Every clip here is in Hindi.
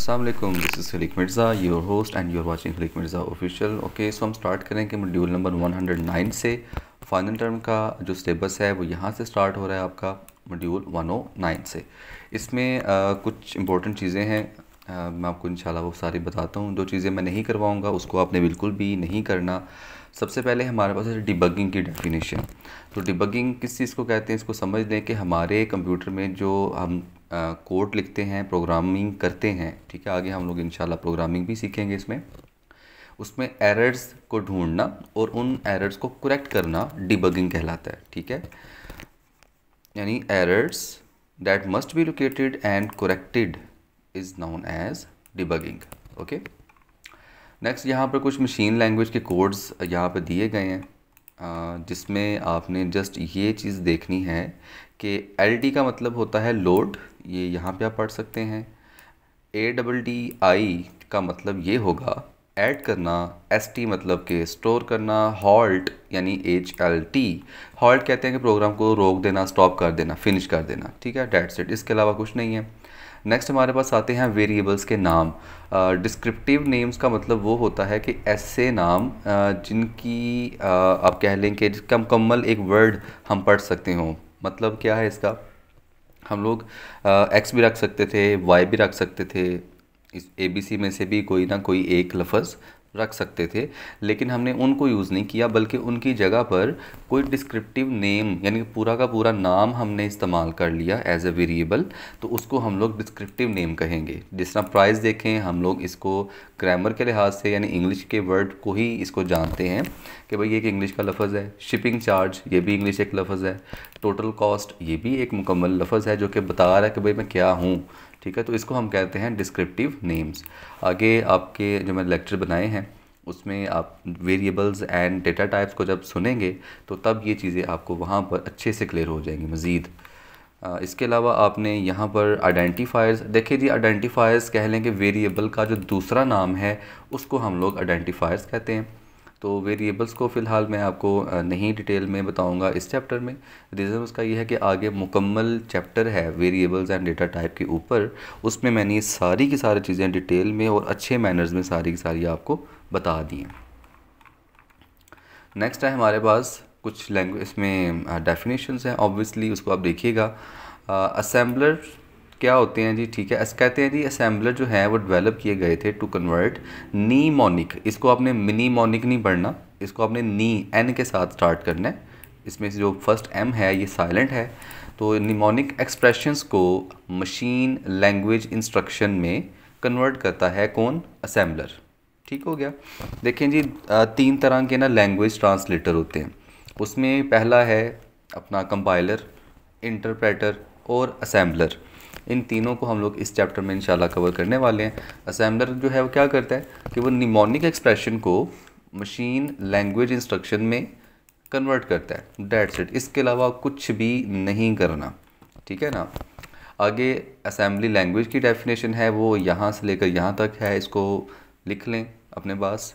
Aslam this is Khaliq Mirza your host and you're watching Khaliq Mirza official okay so हम स्टार्ट करेंगे मॉड्यूल नंबर 109 से फाइनल टर्म का जो सिलेबस है वो यहाँ से स्टार्ट हो रहा है आपका मॉड्यूल 109 से इसमें आ, कुछ इंपॉर्टेंट चीज़ें हैं आ, मैं आपको इंशाल्लाह वो सारी बताता हूँ जो चीज़ें मैं नहीं करवाऊँगा उसको आपने बिल्कुल भी नहीं करना सबसे पहले हमारे पास है डिबगिंग की डेफिनेशन तो डिबगिंग किस चीज़ को कहते हैं इसको समझ लें कि हमारे कंप्यूटर में जो हम कोड लिखते हैं प्रोग्रामिंग करते हैं ठीक है आगे हम लोग इनशाला प्रोग्रामिंग भी सीखेंगे इसमें उसमें एरर्स को ढूंढना और उन एरर्स को करेक्ट करना डिबगिंग कहलाता है ठीक है यानी errors that must be located and corrected is known as debugging okay next यहाँ पर कुछ मशीन लैंग्वेज के कोड्स यहाँ पर दिए गए हैं जिसमें आपने जस्ट ये चीज़ देखनी है कि एल का मतलब होता है लोड ये यहाँ पे आप पढ़ सकते हैं ए डबल डी आई का मतलब ये होगा ऐड करना एस टी मतलब के स्टोर करना हॉल्ट यानी एच एल टी हॉल्ट कहते हैं कि प्रोग्राम को रोक देना स्टॉप कर देना फिनिश कर देना ठीक है डेट सेट इसके अलावा कुछ नहीं है नेक्स्ट हमारे पास आते हैं वेरिएबल्स के नाम डिस्क्रिप्टिव uh, नेम्स का मतलब वो होता है कि ऐसे नाम uh, जिनकी uh, आप कह लें कि जिसका मुकम्मल एक वर्ड हम पढ़ सकते हो मतलब क्या है इसका हम लोग एक्स भी रख सकते थे वाई भी रख सकते थे इस ए बी सी में से भी कोई ना कोई एक लफज रख सकते थे लेकिन हमने उनको यूज़ नहीं किया बल्कि उनकी जगह पर कोई डिस्क्रिप्टिव नेम यानी पूरा का पूरा नाम हमने इस्तेमाल कर लिया एज ए वेरिएबल तो उसको हम लोग डिस्क्रिप्टिव नेम कहेंगे जिस तरह प्राइस देखें हम लोग इसको ग्रामर के लिहाज से यानी इंग्लिश के वर्ड को ही इसको जानते हैं कि भाई ये एक इंग्लिश का लफज है शिपिंग चार्ज ये भी इंग्लिश एक लफज है टोटल कॉस्ट ये भी एक मुकम्मल लफज है जो कि बता रहा है कि भाई मैं क्या हूँ ठीक है तो इसको हम कहते हैं डिस्क्रिप्टिव नेम्स आगे आपके जो मैंने लेक्चर बनाए हैं उसमें आप वेरिएबल्स एंड डेटा टाइप्स को जब सुनेंगे तो तब ये चीज़ें आपको वहाँ पर अच्छे से क्लियर हो जाएंगी मज़ीद इसके अलावा आपने यहाँ पर आइडेंटिफायर्स देखिए जी आइडेंटिफायर्स कह लेंगे वेरिएबल का जो दूसरा नाम है उसको हम लोग आइडेंटिफायर्स कहते हैं तो वेरिएबल्स को फ़िलहाल मैं आपको नहीं डिटेल में बताऊंगा इस चैप्टर में रीज़न उसका यह है कि आगे मुकम्मल चैप्टर है वेरिएबल्स एंड डेटा टाइप के ऊपर उसमें मैंने सारी की सारी चीज़ें डिटेल में और अच्छे मैनर्स में सारी की सारी आपको बता दी हैं नेक्स्ट है हमारे पास कुछ लैंग्वेज इसमें डेफिनेशन हैं ऑब्वियसली उसको आप देखिएगा असेंबलर क्या होते हैं जी ठीक है ऐसे कहते हैं जी असेंबलर जो है वो डेवलप किए गए थे टू कन्वर्ट नी मोनिक इसको आपने मिनी मोनिक नहीं पढ़ना इसको आपने नी एन के साथ स्टार्ट करना है इसमें से जो फर्स्ट एम है ये साइलेंट है तो निमोनिक एक्सप्रेशंस को मशीन लैंग्वेज इंस्ट्रक्शन में कन्वर्ट करता है कौन असेंबलर ठीक हो गया देखें जी तीन तरह के ना लैंग्वेज ट्रांसलेटर होते हैं उसमें पहला है अपना कंपाइलर इंटरप्रेटर और असेंबलर इन तीनों को हम लोग इस चैप्टर में इंशाल्लाह कवर करने वाले हैं असेंबलर जो है वो क्या करता है कि वो निमोनिक एक्सप्रेशन को मशीन लैंग्वेज इंस्ट्रक्शन में कन्वर्ट करता है डेट सेट इसके अलावा कुछ भी नहीं करना ठीक है ना आगे असेंबली लैंग्वेज की डेफिनेशन है वो यहाँ से लेकर यहाँ तक है इसको लिख लें अपने पास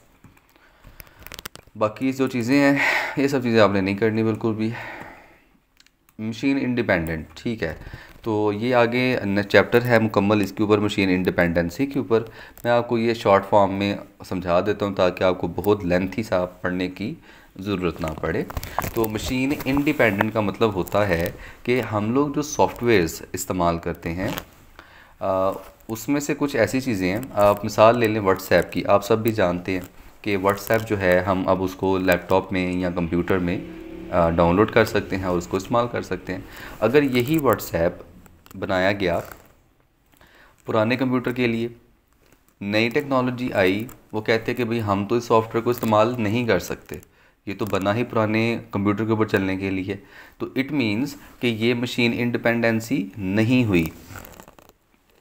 बाकी जो चीज़ें हैं ये सब चीज़ें आपने नहीं करनी बिल्कुल भी मशीन इंडिपेंडेंट ठीक है तो ये आगे चैप्टर है मुकम्मल इसके ऊपर मशीन इंडिपेंडेंसी के ऊपर मैं आपको ये शॉर्ट फॉर्म में समझा देता हूँ ताकि आपको बहुत लेंथी सा पढ़ने की ज़रूरत ना पड़े तो मशीन इंडिपेंडेंट का मतलब होता है कि हम लोग जो सॉफ्टवेयर्स इस्तेमाल करते हैं उसमें से कुछ ऐसी चीज़ें हैं आप मिसाल ले लें व्हाट्सएप की आप सब भी जानते हैं कि व्हाट्सएप जो है हम अब उसको लैपटॉप में या कंप्यूटर में डाउनलोड कर सकते हैं और उसको इस्तेमाल कर सकते हैं अगर यही व्हाट्सएप बनाया गया पुराने कंप्यूटर के लिए नई टेक्नोलॉजी आई वो कहते हैं कि भाई हम तो इस सॉफ्टवेयर को इस्तेमाल नहीं कर सकते ये तो बना ही पुराने कंप्यूटर के ऊपर चलने के लिए तो इट मींस कि ये मशीन इंडिपेंडेंसी नहीं हुई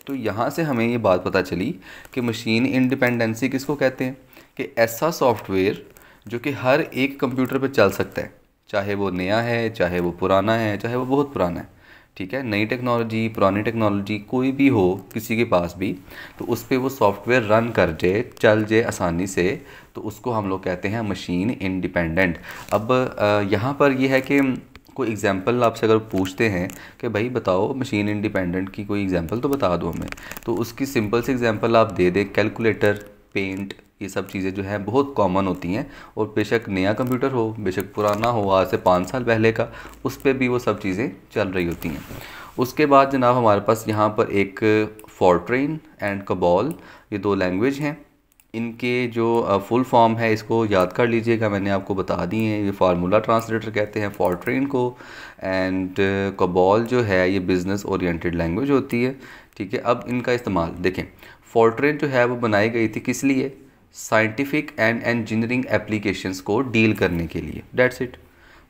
तो यहाँ से हमें ये बात पता चली कि मशीन इंडिपेंडेंसी किसको कहते हैं कि ऐसा सॉफ्टवेयर जो कि हर एक कंप्यूटर पर चल सकता है चाहे वो नया है चाहे वो पुराना है चाहे वो बहुत पुराना है ठीक है नई टेक्नोलॉजी पुरानी टेक्नोलॉजी कोई भी हो किसी के पास भी तो उस पर वो सॉफ्टवेयर रन कर जाए चल जाए आसानी से तो उसको हम लोग कहते हैं मशीन इंडिपेंडेंट अब यहाँ पर यह है कि कोई एग्जांपल आपसे अगर पूछते हैं कि भाई बताओ मशीन इंडिपेंडेंट की कोई एग्जांपल तो बता दो हमें तो उसकी सिंपल सी एग्जांपल आप दे दें कैलकुलेटर पेंट ये सब चीज़ें जो हैं बहुत कॉमन होती हैं और बेशक नया कंप्यूटर हो बेशक पुराना हो आज से पाँच साल पहले का उस पर भी वो सब चीज़ें चल रही होती हैं उसके बाद जनाब हमारे पास यहाँ पर एक फॉर्ट्रेन एंड कबॉल ये दो लैंग्वेज हैं इनके जो फुल फॉर्म है इसको याद कर लीजिएगा मैंने आपको बता दी हैं ये फार्मूला ट्रांसलेटर कहते हैं फॉर्ट्रेन को एंड कबॉल जो है ये बिज़नेस ओरिएंटेड लैंग्वेज होती है ठीक है अब इनका इस्तेमाल देखें फॉर्ट्रेन जो है वो बनाई गई थी किस लिए साइंटिफिक एंड इंजीनियरिंग एप्लीकेशंस को डील करने के लिए डेट्स इट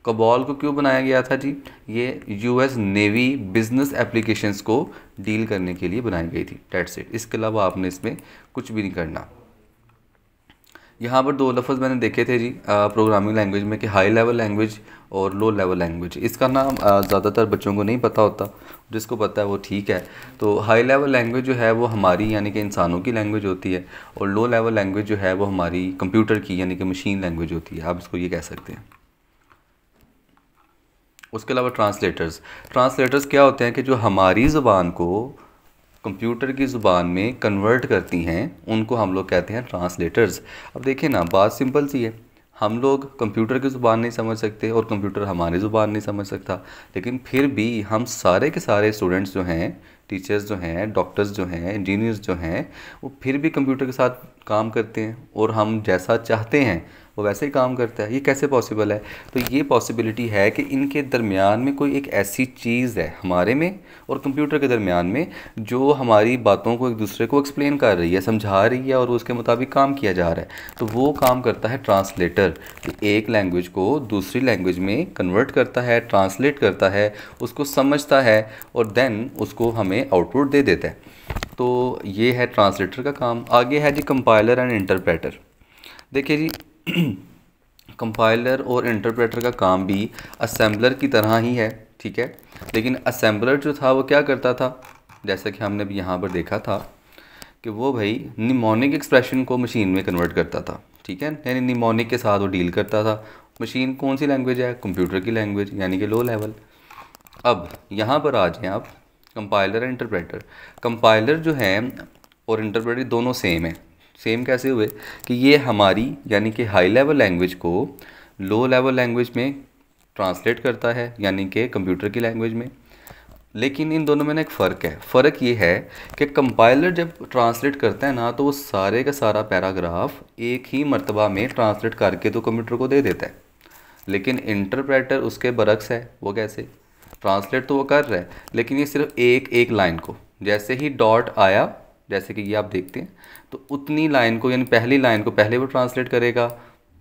कबॉल को क्यों बनाया गया था जी ये यूएस नेवी बिजनेस एप्लीकेशंस को डील करने के लिए बनाई गई थी डेट्स इट इसके अलावा आपने इसमें कुछ भी नहीं करना यहाँ पर दो लफ्ज़ मैंने देखे थे जी प्रोग्रामिंग लैंग्वेज में कि हाई लेवल लैंग्वेज और लो लेवल लैंग्वेज इसका नाम ज़्यादातर बच्चों को नहीं पता होता जिसको पता है वो ठीक है तो हाई लेवल लैंग्वेज जो है वो हमारी यानी कि इंसानों की लैंग्वेज होती है और लो लेवल लैंग्वेज जो है वो हमारी कंप्यूटर की यानी कि मशीन लैंग्वेज होती है आप इसको ये कह सकते हैं उसके अलावा ट्रांसलेटर्स ट्रांसलेटर्स क्या होते हैं कि जो हमारी ज़बान को कंप्यूटर की ज़ुबान में कन्वर्ट करती हैं उनको हम लोग कहते हैं ट्रांसलेटर्स अब देखिए ना बात सिंपल सी है हम लोग कंप्यूटर की ज़ुबान नहीं समझ सकते और कंप्यूटर हमारी ज़ुबान नहीं समझ सकता लेकिन फिर भी हम सारे के सारे स्टूडेंट्स जो हैं टीचर्स जो हैं डॉक्टर्स जो हैं इंजीनियर्स जो हैं वो फिर भी कंप्यूटर के साथ काम करते हैं और हम जैसा चाहते हैं वो वैसे ही काम करता है ये कैसे पॉसिबल है तो ये पॉसिबिलिटी है कि इनके दरमियान में कोई एक ऐसी चीज़ है हमारे में और कंप्यूटर के दरमियान में जो हमारी बातों को एक दूसरे को एक्सप्लेन कर रही है समझा रही है और उसके मुताबिक काम किया जा रहा है तो वो काम करता है ट्रांसलेटर एक लैंग्वेज को दूसरी लैंग्वेज में कन्वर्ट करता है ट्रांसलेट करता है उसको समझता है और देन उसको हमें आउटपुट दे देता है तो ये है ट्रांसलेटर का काम आगे है जी कंपाइलर एंड इंटरप्रेटर देखिए जी कंपाइलर और इंटरप्रेटर का काम भी असेंबलर की तरह ही है ठीक है लेकिन असेंबलर जो था वो क्या करता था जैसा कि हमने भी यहाँ पर देखा था कि वो भाई निमोनिक एक्सप्रेशन को मशीन में कन्वर्ट करता था ठीक है यानी निमोनिक के साथ वो डील करता था मशीन कौन सी लैंग्वेज है कंप्यूटर की लैंग्वेज यानी कि लो लेवल अब यहाँ पर आ जाएँ आप कंपाइलर एंड इंटरप्रेटर कंपाइलर जो है और इंटरप्रेटर दोनों सेम है सेम कैसे हुए कि ये हमारी यानी कि हाई लेवल लैंग्वेज को लो लेवल लैंग्वेज में ट्रांसलेट करता है यानी कि कंप्यूटर की लैंग्वेज में लेकिन इन दोनों में ना एक फ़र्क है फ़र्क ये है कि कंपाइलर जब ट्रांसलेट करता है ना तो वो सारे का सारा पैराग्राफ एक ही मरतबा में ट्रांसलेट करके तो कंप्यूटर को दे देता है लेकिन इंटरप्रेटर उसके बरक्स है वो कैसे ट्रांसलेट तो वो कर रहा है लेकिन ये सिर्फ एक एक लाइन को जैसे ही डॉट आया जैसे कि ये आप देखते हैं तो उतनी लाइन को यानी पहली लाइन को पहले वो ट्रांसलेट करेगा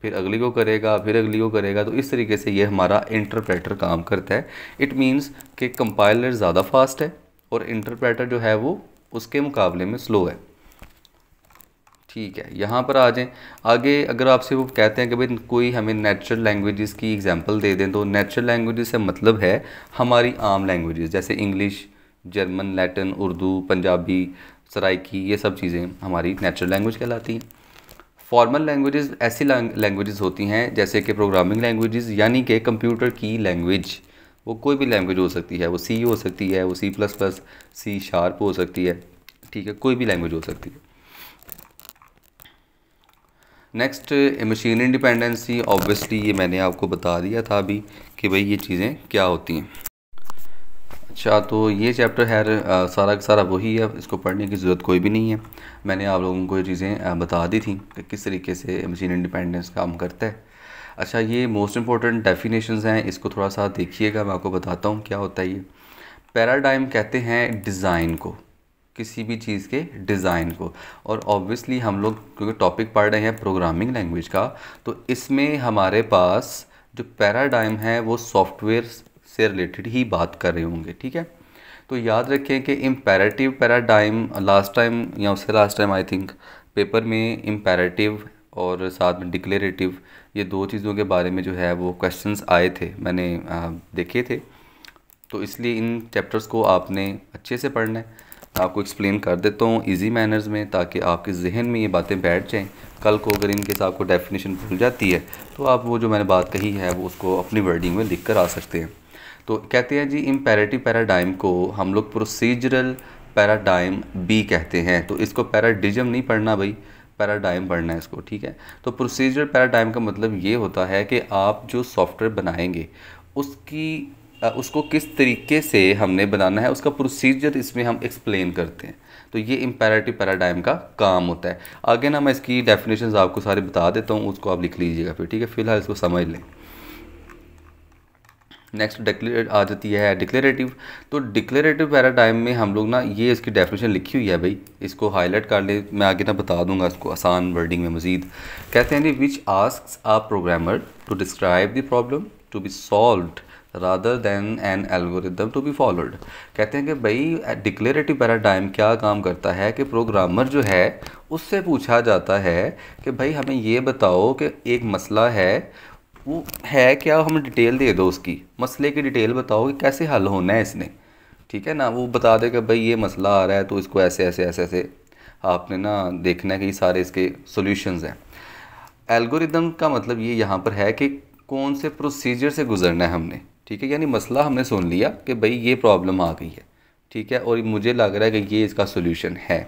फिर अगली को करेगा फिर अगली को करेगा तो इस तरीके से ये हमारा इंटरप्रेटर काम करता है इट मीन्स कि कंपाइलर ज़्यादा फास्ट है और इंटरप्रेटर जो है वो उसके मुकाबले में स्लो है ठीक है यहाँ पर आ जाएँ आगे अगर आपसे वो कहते हैं कि भाई कोई हमें नेचुरल लैंग्वेजेस की एग्जांपल दे दें तो नेचुरल लैंग्वेजेस से मतलब है हमारी आम लैंग्वेजेस जैसे English German Latin Urdu Punjabi Saraiki ये सब चीज़ें हमारी नेचुरल लैंग्वेज कहलाती हैं फॉर्मल लैंग्वेजेस ऐसी लैंग्वेजेस होती हैं जैसे कि प्रोग्रामिंग लैंग्वेजेस यानी कि कंप्यूटर की लैंग्वेज वो कोई भी लैंग्वेज हो सकती है वो सी हो सकती है वो C plus plus C sharp हो सकती है ठीक है कोई भी लैंग्वेज हो सकती है नेक्स्ट मशीन इंडिपेंडेंसी ऑब्वियसली ये मैंने आपको बता दिया था अभी कि भाई ये चीज़ें क्या होती हैं अच्छा तो ये चैप्टर है सारा का सारा वही है इसको पढ़ने की ज़रूरत कोई भी नहीं है मैंने आप लोगों को ये चीज़ें बता दी थी कि किस तरीके से मशीन इंडिपेंडेंस काम करता है अच्छा ये मोस्ट इंपॉर्टेंट डेफिनेशन हैं इसको थोड़ा सा देखिएगा मैं आपको बताता हूँ क्या होता है ये पैराडाइम कहते हैं डिज़ाइन को किसी भी चीज़ के डिज़ाइन को और ऑब्वियसली हम लोग क्योंकि टॉपिक पढ़ रहे हैं प्रोग्रामिंग लैंग्वेज का तो इसमें हमारे पास जो पैराडाइम है वो सॉफ्टवेयर से रिलेटेड ही बात कर रहे होंगे ठीक है तो याद रखें कि इम्पेरेटिव पैराडाइम लास्ट टाइम या उससे last time I think paper में इम्पेरेटिव और साथ में डिक्लेरेटिव ये दो चीज़ों के बारे में जो है वो क्वेश्चंस आए थे मैंने देखे थे तो इसलिए इन चैप्टर्स को आपने अच्छे से पढ़ना है आपको एक्सप्लेन कर देता हूँ इजी मैनर्स में ताकि आपके जहन में ये बातें बैठ जाएं कल को अगर इनके साथ को डेफिनेशन भूल जाती है तो आप वो जो मैंने बात कही है वो उसको अपनी वर्डिंग में लिख कर आ सकते हैं तो कहते हैं जी इम्पेरेटिव पैराडाइम को हम लोग प्रोसीजरल पैराडाइम बी कहते हैं तो इसको पैराडिजम नहीं पढ़ना भाई पैराडाइम पढ़ना है इसको ठीक है तो प्रोसीजरल पैराडाइम का मतलब ये होता है कि आप जो सॉफ्टवेयर बनाएंगे उसकी उसको किस तरीके से हमने बनाना है उसका प्रोसीजर इसमें हम एक्सप्लेन करते हैं तो ये इम्पेरेटिव पैराडाइम का काम होता है आगे ना मैं इसकी डेफिनेशन आपको सारे बता देता हूँ उसको आप लिख लीजिएगा फिर ठीक है फिलहाल इसको समझ लें नेक्स्ट डिक्लेट आ जाती है डिक्लेरेटिव तो डिक्लेरेटिव पैराडाइम में हम लोग ना ये इसकी डेफिनेशन लिखी हुई है भाई इसको हाईलाइट कर ले मैं आगे ना बता दूंगा इसको आसान वर्डिंग में मजीद कहते हैं जी which ask a programmer to describe the problem to be solved rather than an algorithm to be followed कहते हैं कि भाई डिक्लेरेटिव पैराडाइम क्या काम करता है कि प्रोग्रामर जो है उससे पूछा जाता है कि भाई हमें ये बताओ कि एक मसला है वो है क्या हम डिटेल दे दो उसकी मसले की डिटेल बताओ कि कैसे हल होना है इसने ठीक है ना वो बता दे कि भाई ये मसला आ रहा है तो इसको ऐसे ऐसे ऐसे ऐसे आपने ना देखना है कि सारे इसके सॉल्यूशंस हैं एल्गोरिदम का मतलब ये यहाँ पर है कि कौन से प्रोसीजर से गुजरना है हमने ठीक है यानी मसला हमने सुन लिया कि भाई ये प्रॉब्लम आ गई है ठीक है और मुझे लग रहा है कि ये इसका सोल्यूशन है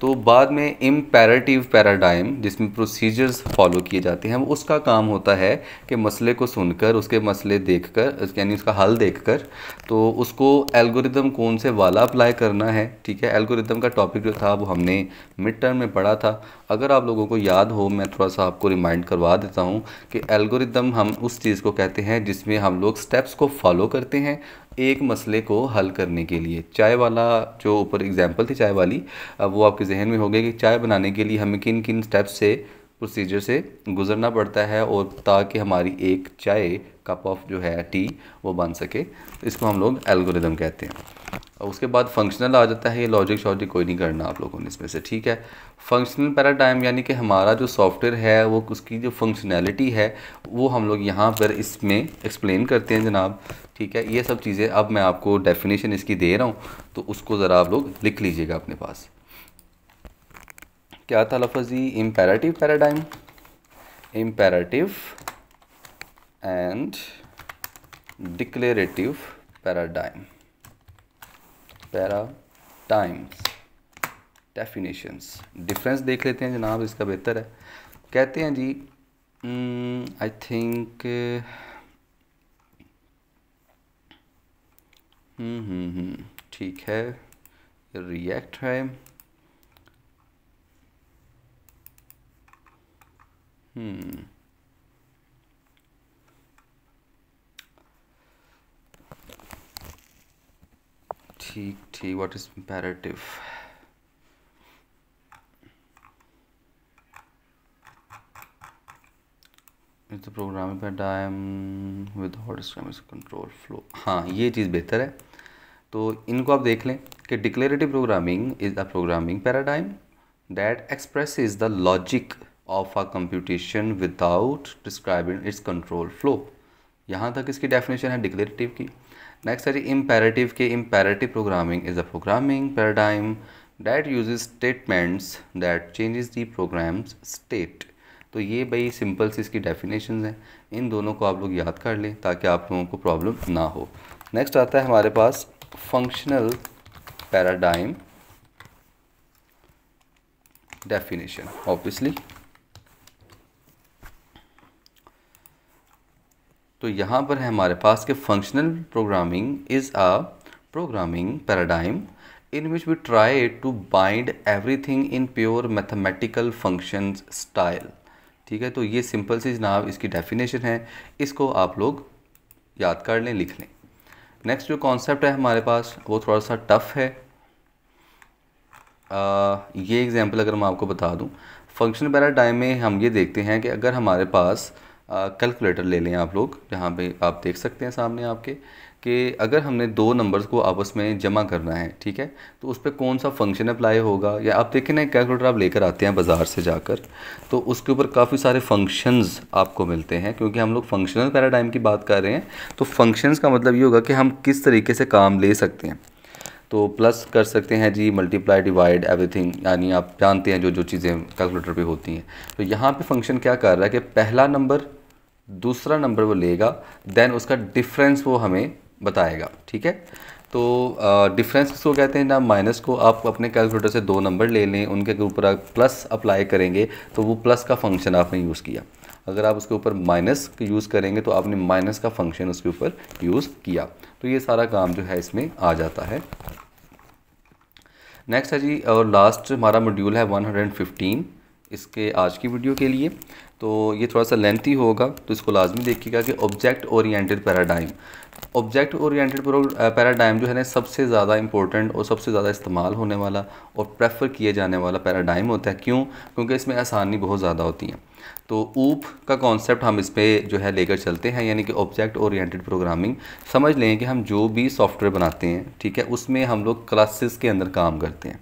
तो बाद में इम्पेरेटिव पैराडाइम जिसमें प्रोसीजर्स फॉलो किए जाते हैं उसका काम होता है कि मसले को सुनकर उसके मसले देखकर यानी उसका हल देखकर तो उसको एल्गोरिदम कौन से वाला अप्लाई करना है ठीक है एल्गोरिदम का टॉपिक जो था वो हमने मिड टर्म में पढ़ा था अगर आप लोगों को याद हो मैं थोड़ा सा आपको रिमाइंड करवा देता हूँ कि एल्गोरिदम हम उस चीज़ को कहते हैं जिसमें हम लोग स्टेप्स को फॉलो करते हैं एक मसले को हल करने के लिए चाय वाला जो ऊपर एग्जाम्पल थी चाय वाली वो आपके जहन में हो गया कि चाय बनाने के लिए हमें किन किन स्टेप्स से प्रोसीजर से गुजरना पड़ता है और ताकि हमारी एक चाय कप ऑफ जो है टी वो बन सके इसको हम लोग एल्गोरिदम कहते हैं उसके बाद फंक्शनल आ जाता है ये लॉजिक शॉजिक कोई नहीं करना आप लोगों ने इसमें से ठीक है फंक्शनल पैराडाइम यानी कि हमारा जो सॉफ्टवेयर है वो उसकी जो फंक्शनैलिटी है वो हम लोग यहाँ पर इसमें एक्सप्लेन करते हैं जनाब ठीक है ये सब चीज़ें अब मैं आपको डेफिनेशन इसकी दे रहा हूँ तो उसको ज़रा आप लोग लिख लीजिएगा अपने पास क्या था लफजी imperative imperative paradigm imperative and declarative paradigm paradigms definitions difference देख लेते हैं जनाब इसका बेहतर है कहते हैं जी आई हम्म, थिंक हम्म, हम्म, ठीक है रिएक्ट है हम्म ठीक ठीक what is imperative is program paradigm without control flow हाँ ये चीज़ बेहतर है तो इनको आप देख लें कि declarative programming is a programming paradigm express is the logic of a computation without describing its control flow यहाँ तक इसकी डेफिनेशन है डिक्लेरेटिव की नेक्स्ट है जी इम्पेरेटिव के imperative programming is a programming paradigm that use statements that changes the program's state तो ये भाई सिंपल सी इसकी डेफिनेशन है इन दोनों को आप लोग याद कर लें ताकि आप लोगों को प्रॉब्लम ना हो नेक्स्ट आता है हमारे पास फंक्शनल पैराडाइम डेफिनेशन ऑब्वियसली तो यहाँ पर है हमारे पास कि functional programming is a programming paradigm in which we try to bind everything in pure mathematical function style ठीक है तो ये सिंपल सी जनाब इसकी डेफिनेशन है इसको आप लोग याद कर लें लिख लें नेक्स्ट जो कॉन्सेप्ट है हमारे पास वो थोड़ा सा टफ है आ, ये एग्जांपल अगर मैं आपको बता दूं फंक्शन पैराडाइम में हम ये देखते हैं कि अगर हमारे पास कैलकुलेटर ले लें आप लोग जहाँ पे आप देख सकते हैं सामने आपके कि अगर हमने दो नंबर्स को आपस में जमा करना है ठीक है तो उस पर कौन सा फंक्शन अप्लाई होगा या आप देखें ना कैलकुलेटर आप लेकर आते हैं बाज़ार से जाकर तो उसके ऊपर काफ़ी सारे फंक्शंस आपको मिलते हैं क्योंकि हम लोग फंक्शनल पैराडाइम की बात कर रहे हैं तो फंक्शंस का मतलब ये होगा कि हम किस तरीके से काम ले सकते हैं तो प्लस कर सकते हैं जी मल्टीप्लाई डिवाइड एवरीथिंग यानी आप जानते हैं जो जो चीज़ें कैलकुलेटर पे होती हैं तो यहाँ पे फंक्शन क्या कर रहा है कि पहला नंबर दूसरा नंबर वो लेगा देन उसका डिफरेंस वो हमें बताएगा ठीक है तो डिफरेंस किसको कहते हैं ना माइनस को आप अपने कैलकुलेटर से दो नंबर ले लें उनके ऊपर आप प्लस अप्लाई करेंगे तो वो प्लस का फंक्शन आपने यूज़ किया अगर आप उसके ऊपर माइनस यूज़ करेंगे तो आपने माइनस का फंक्शन उसके ऊपर यूज़ किया तो ये सारा काम जो है इसमें आ जाता है नेक्स्ट है जी और लास्ट हमारा मॉड्यूल है 115 इसके आज की वीडियो के लिए तो ये थोड़ा सा लेंथी होगा तो इसको लाजमी देखिएगा कि object oriented paradigm object oriented paradigm जो है ना सबसे ज़्यादा इंपॉर्टेंट और सबसे ज़्यादा इस्तेमाल होने वाला और प्रेफर किए जाने वाला पैराडाइम होता है क्यों क्योंकि इसमें आसानी बहुत ज़्यादा होती है तो ऊप का कॉन्सेप्ट हम इस पर जो है लेकर चलते हैं यानी कि ऑब्जेक्ट ओरिएंटेड प्रोग्रामिंग समझ लें कि हम जो भी सॉफ्टवेयर बनाते हैं ठीक है उसमें हम लोग क्लासेस के अंदर काम करते हैं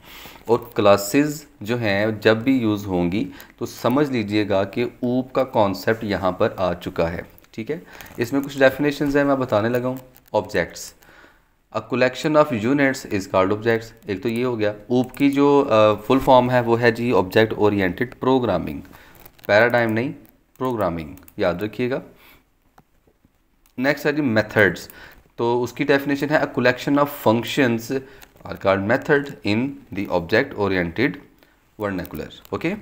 और क्लासेस जो हैं जब भी यूज़ होंगी तो समझ लीजिएगा कि ऊप का कॉन्सेप्ट यहाँ पर आ चुका है ठीक है इसमें कुछ डेफिनेशन है मैं बताने लगा हूँ objects a collection of units is called objects एक तो ये हो गया ऊप की जो फुल uh, फॉर्म है वो है जी ऑब्जेक्ट ओरिएंटेड प्रोग्रामिंग पैराडाइम नहीं प्रोग्रामिंग याद रखिएगा नेक्स्ट है जी मेथड्स तो उसकी डेफिनेशन है a collection of functions are called method in the object oriented vernacular okay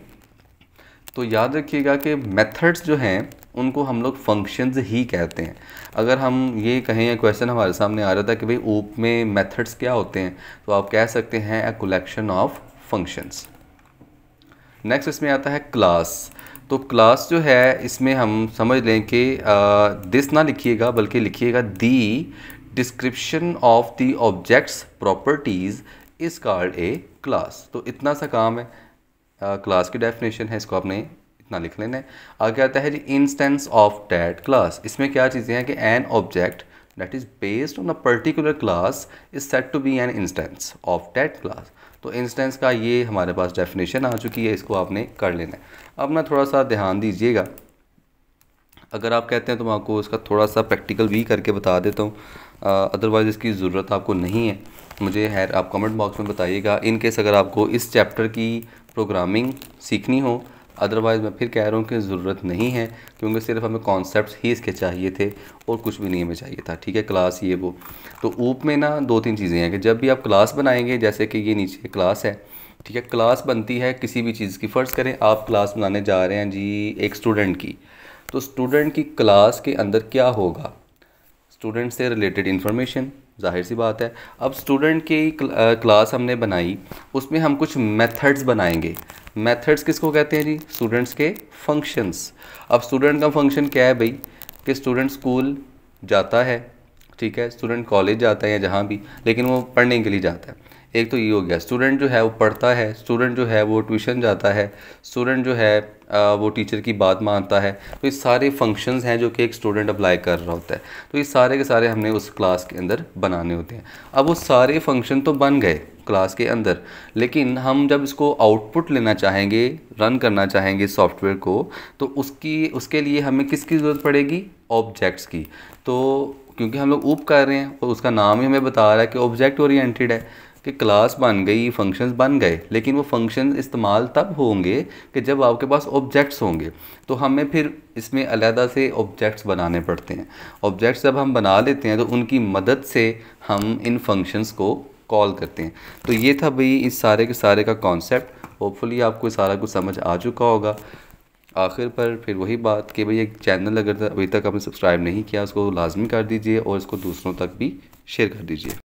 तो याद रखिएगा कि मेथड्स जो हैं उनको हम लोग फंक्शंस ही कहते हैं अगर हम ये कहें या क्वेश्चन हमारे सामने आ रहा था कि भाई ओप में मेथड्स क्या होते हैं तो आप कह सकते हैं a collection of functions next इसमें आता है क्लास तो क्लास जो है इसमें हम समझ लें कि दिस ना लिखिएगा बल्कि लिखिएगा the description of the objects properties is called a class तो इतना सा काम है क्लास uh, की डेफिनेशन है इसको आपने इतना लिख लेने आगे आता है जी इंस्टेंस ऑफ डैट क्लास इसमें क्या चीज़ें हैं कि an object that is based on a particular class is set to be an instance of that class तो इंस्टेंस का ये हमारे पास डेफिनेशन आ चुकी है इसको आपने कर लेना है अब ना थोड़ा सा ध्यान दीजिएगा अगर आप कहते हैं तो मैं आपको इसका थोड़ा सा प्रैक्टिकल भी करके बता देता हूँ अदरवाइज़ इसकी ज़रूरत आपको नहीं है मुझे है आप कमेंट बॉक्स में बताइएगा इन केस अगर आपको इस चैप्टर की प्रोग्रामिंग सीखनी हो अदरवाइज़ मैं फिर कह रहा हूँ कि ज़रूरत नहीं है क्योंकि सिर्फ हमें कॉन्सेप्ट ही इसके चाहिए थे और कुछ भी नहीं हमें चाहिए था ठीक है क्लास ये वो तो ऊप में ना दो तीन चीज़ें हैं कि जब भी आप क्लास बनाएंगे जैसे कि ये नीचे क्लास है ठीक है क्लास बनती है किसी भी चीज़ की फ़र्ज़ करें आप क्लास बनाने जा रहे हैं जी एक स्टूडेंट की तो स्टूडेंट की क्लास के अंदर क्या होगा स्टूडेंट से रिलेटेड इन्फॉर्मेशन जाहिर सी बात है अब स्टूडेंट की क्लास हमने बनाई उसमें हम कुछ मेथड्स बनाएंगे मेथड्स किसको कहते हैं जी स्टूडेंट्स के फंक्शंस अब स्टूडेंट का फंक्शन क्या है भाई कि स्टूडेंट स्कूल जाता है ठीक है स्टूडेंट कॉलेज जाता है या जहाँ भी लेकिन वो पढ़ने के लिए जाता है एक तो ये हो गया स्टूडेंट जो है वो पढ़ता है स्टूडेंट जो है वो ट्यूशन जाता है स्टूडेंट जो है वो टीचर की बात मानता है तो ये सारे फंक्शंस हैं जो कि एक स्टूडेंट अप्लाई कर रहा होता है तो ये सारे के सारे हमने उस क्लास के अंदर बनाने होते हैं अब वो सारे फंक्शन तो बन गए क्लास के अंदर लेकिन हम जब इसको आउटपुट लेना चाहेंगे रन करना चाहेंगे सॉफ्टवेयर को तो उसकी उसके लिए हमें किसकी ज़रूरत पड़ेगी ऑब्जेक्ट्स की तो क्योंकि हम लोग ऊप कर रहे हैं और तो उसका नाम ही हमें बता रहा है कि ऑब्जेक्ट ओरिएंटेड है कि क्लास बन गई फंक्शंस बन गए लेकिन वो फंक्शन इस्तेमाल तब होंगे कि जब आपके पास ऑब्जेक्ट्स होंगे तो हमें फिर इसमें अलहदा से ऑब्जेक्ट्स बनाने पड़ते हैं ऑब्जेक्ट्स जब हम बना लेते हैं तो उनकी मदद से हम इन फंक्शंस को कॉल करते हैं तो ये था भाई इस सारे के सारे का कॉन्सेप्ट होपफुली आपको सारा कुछ समझ आ चुका होगा आखिर पर फिर वही बात कि भाई एक चैनल अगर अभी तक आपने सब्सक्राइब नहीं किया उसको लाजमी कर दीजिए और इसको दूसरों तक भी शेयर कर दीजिए